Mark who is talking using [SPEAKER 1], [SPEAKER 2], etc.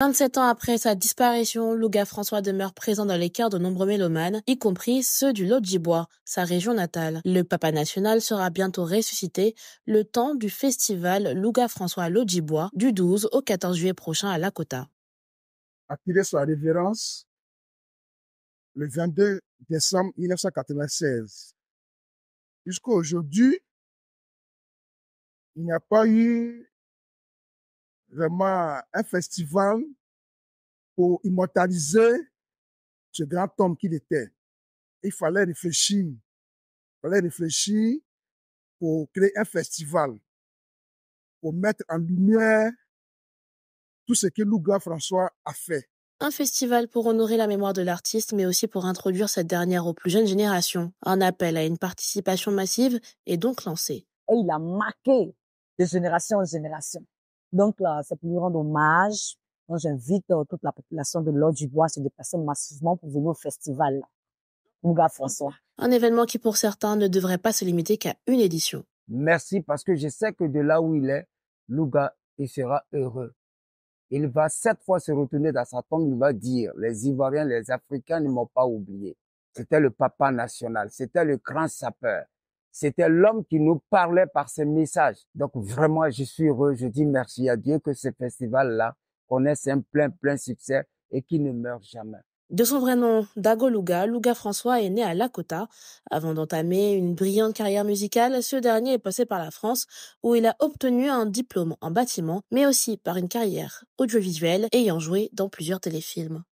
[SPEAKER 1] 27 ans après sa disparition, Louga François demeure présent dans les cœurs de nombreux mélomanes, y compris ceux du Lodjibois, sa région natale. Le Papa National sera bientôt ressuscité le temps du festival Louga François Lodjibois du 12 au 14 juillet prochain à Lakota.
[SPEAKER 2] sa révérence, le 22 décembre 1996. Jusqu'à aujourd'hui, il n'y a pas eu vraiment un festival pour immortaliser ce grand homme qu'il était. Il fallait réfléchir. Il fallait réfléchir pour créer un festival, pour mettre en lumière tout ce que Louga
[SPEAKER 1] François a fait. Un festival pour honorer la mémoire de l'artiste, mais aussi pour introduire cette dernière aux plus jeunes générations. Un appel à une participation massive est donc lancé. Et il a marqué de génération en génération. Donc, c'est pour lui rendre hommage. Donc, j'invite euh, toute la population de l'Ordre du Bois à se déplacer massivement pour venir au festival. Mouga François. Un événement qui, pour certains, ne devrait pas se limiter qu'à une édition. Merci, parce que
[SPEAKER 3] je sais que de là où il est, Louga, il sera heureux. Il va cette fois se retourner dans sa tombe, il va dire, les Ivoiriens, les Africains ne m'ont pas oublié. C'était le papa national, c'était le grand sapeur. C'était l'homme qui nous parlait par ses messages. Donc vraiment, je suis heureux. Je dis merci à Dieu que ce festival-là connaisse un plein, plein succès et qu'il ne meure jamais.
[SPEAKER 1] De son vrai nom, Dago Luga, Luga François est né à Lakota. Avant d'entamer une brillante carrière musicale, ce dernier est passé par la France où il a obtenu un diplôme en bâtiment, mais aussi par une carrière audiovisuelle ayant joué dans plusieurs téléfilms.